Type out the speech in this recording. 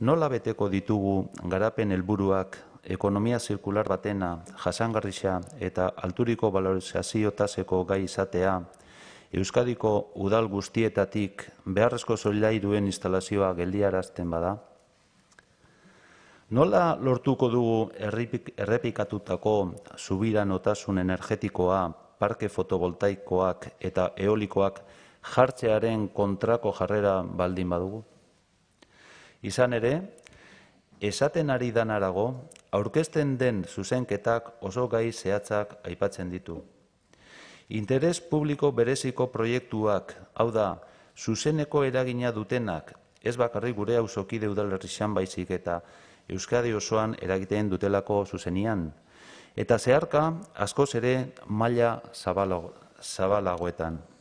nola beteko ditugu garapen helburuak ekonomia zirkular batena jasangarrisa eta alturiko balorizazio tazeko gai izatea Euskadiko udal guztietatik beharrezko solidairuen instalazioa geldiarazten bada? Nola lortuko dugu errepikatutako zubira energetikoa, parke fotovoltaikoak eta eolikoak jartzearen kontrako jarrera baldin badugu? Izan ere, esaten ari danarago, aurkezten den zuzenketak oso gai zehatzak aipatzen ditu. Interes publiko bereziko proiektuak, hau da, zuzeneko eragina dutenak, ez bakarrik gure hausoki deudalerri baizik eta Euskadi osoan eragiteen dutelako zuzenian. Eta zeharka, askoz ere, maila zabalagoetan.